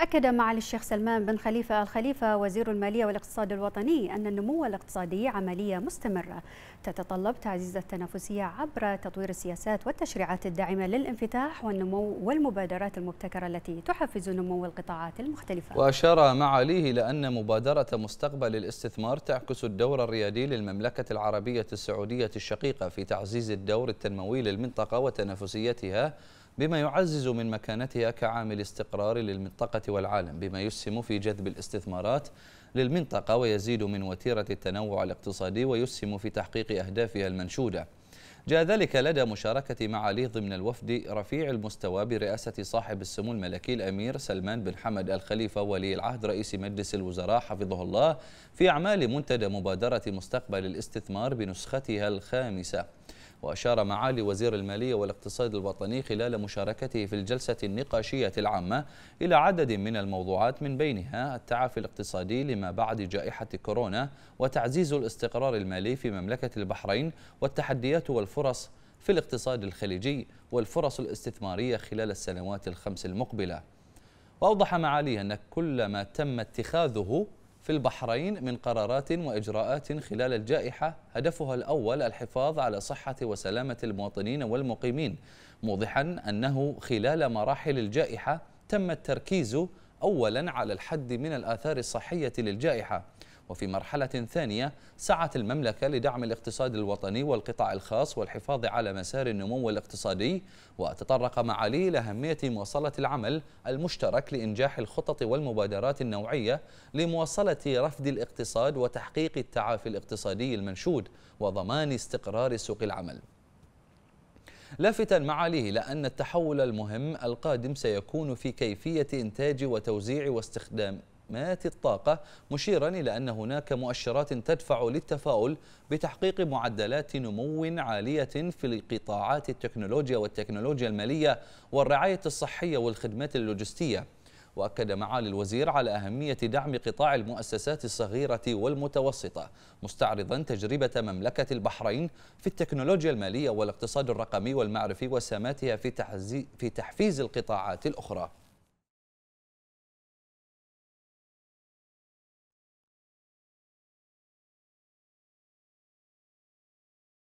أكد معالي الشيخ سلمان بن خليفة الخليفة وزير المالية والاقتصاد الوطني أن النمو الاقتصادي عملية مستمرة تتطلب تعزيز التنافسية عبر تطوير السياسات والتشريعات الداعمة للانفتاح والنمو والمبادرات المبتكرة التي تحفز نمو القطاعات المختلفة وأشار معاليه إلى أن مبادرة مستقبل الاستثمار تعكس الدور الريادي للمملكة العربية السعودية الشقيقة في تعزيز الدور التنموي للمنطقة وتنافسيتها بما يعزز من مكانتها كعامل استقرار للمنطقة والعالم بما يسهم في جذب الاستثمارات للمنطقة ويزيد من وتيرة التنوع الاقتصادي ويسهم في تحقيق أهدافها المنشودة جاء ذلك لدى مشاركة معالي ضمن الوفد رفيع المستوى برئاسة صاحب السمو الملكي الأمير سلمان بن حمد الخليفة ولي العهد رئيس مجلس الوزراء حفظه الله في أعمال منتدى مبادرة مستقبل الاستثمار بنسختها الخامسة وأشار معالي وزير المالية والاقتصاد الوطني خلال مشاركته في الجلسة النقاشية العامة إلى عدد من الموضوعات من بينها التعافي الاقتصادي لما بعد جائحة كورونا وتعزيز الاستقرار المالي في مملكة البحرين والتحديات والفرص في الاقتصاد الخليجي والفرص الاستثمارية خلال السنوات الخمس المقبلة وأوضح معاليه أن كل ما تم اتخاذه في البحرين من قرارات وإجراءات خلال الجائحة هدفها الأول الحفاظ على صحة وسلامة المواطنين والمقيمين موضحا أنه خلال مراحل الجائحة تم التركيز أولا على الحد من الآثار الصحية للجائحة وفي مرحلة ثانية سعت المملكة لدعم الاقتصاد الوطني والقطاع الخاص والحفاظ على مسار النمو الاقتصادي وتطرق معاليه لأهمية مواصلة العمل المشترك لإنجاح الخطط والمبادرات النوعية لمواصلة رفد الاقتصاد وتحقيق التعافي الاقتصادي المنشود وضمان استقرار سوق العمل لافتا معاليه لأن التحول المهم القادم سيكون في كيفية إنتاج وتوزيع واستخدام مات الطاقة مشيرا إلى أن هناك مؤشرات تدفع للتفاؤل بتحقيق معدلات نمو عالية في القطاعات التكنولوجيا والتكنولوجيا المالية والرعاية الصحية والخدمات اللوجستية وأكد معالي الوزير على أهمية دعم قطاع المؤسسات الصغيرة والمتوسطة مستعرضا تجربة مملكة البحرين في التكنولوجيا المالية والاقتصاد الرقمي والمعرفي وساماتها في, في تحفيز القطاعات الأخرى